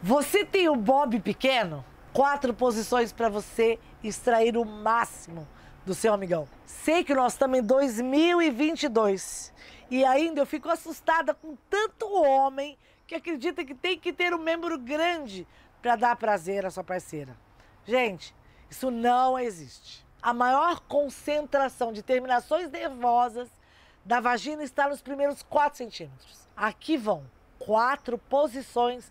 Você tem o bob pequeno? Quatro posições para você extrair o máximo do seu amigão. Sei que nós estamos em 2022 e ainda eu fico assustada com tanto homem que acredita que tem que ter um membro grande para dar prazer à sua parceira. Gente, isso não existe. A maior concentração de terminações nervosas da vagina está nos primeiros 4 centímetros. Aqui vão quatro posições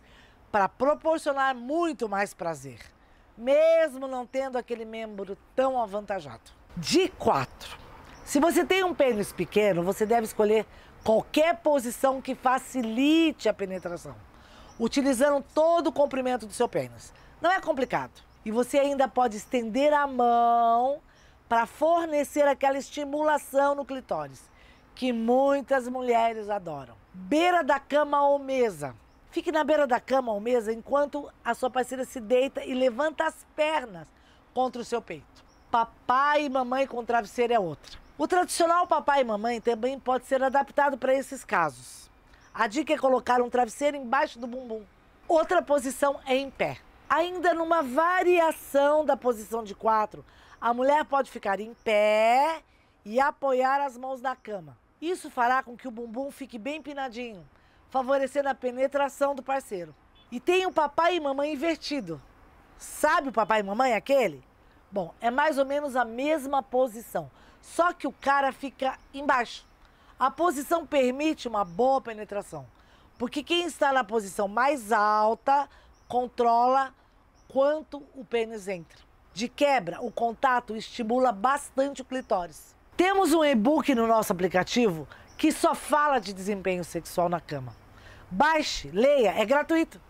para proporcionar muito mais prazer, mesmo não tendo aquele membro tão avantajado. De 4. Se você tem um pênis pequeno, você deve escolher qualquer posição que facilite a penetração, utilizando todo o comprimento do seu pênis. Não é complicado. E você ainda pode estender a mão para fornecer aquela estimulação no clitóris, que muitas mulheres adoram. Beira da cama ou mesa, Fique na beira da cama ou mesa enquanto a sua parceira se deita e levanta as pernas contra o seu peito. Papai e mamãe com travesseiro é outra. O tradicional papai e mamãe também pode ser adaptado para esses casos. A dica é colocar um travesseiro embaixo do bumbum. Outra posição é em pé. Ainda numa variação da posição de quatro, a mulher pode ficar em pé e apoiar as mãos na cama. Isso fará com que o bumbum fique bem empinadinho favorecendo a penetração do parceiro. E tem o papai e mamãe invertido. Sabe o papai e mamãe aquele? Bom, é mais ou menos a mesma posição, só que o cara fica embaixo. A posição permite uma boa penetração, porque quem está na posição mais alta controla quanto o pênis entra. De quebra, o contato estimula bastante o clitóris. Temos um e-book no nosso aplicativo que só fala de desempenho sexual na cama. Baixe, leia, é gratuito.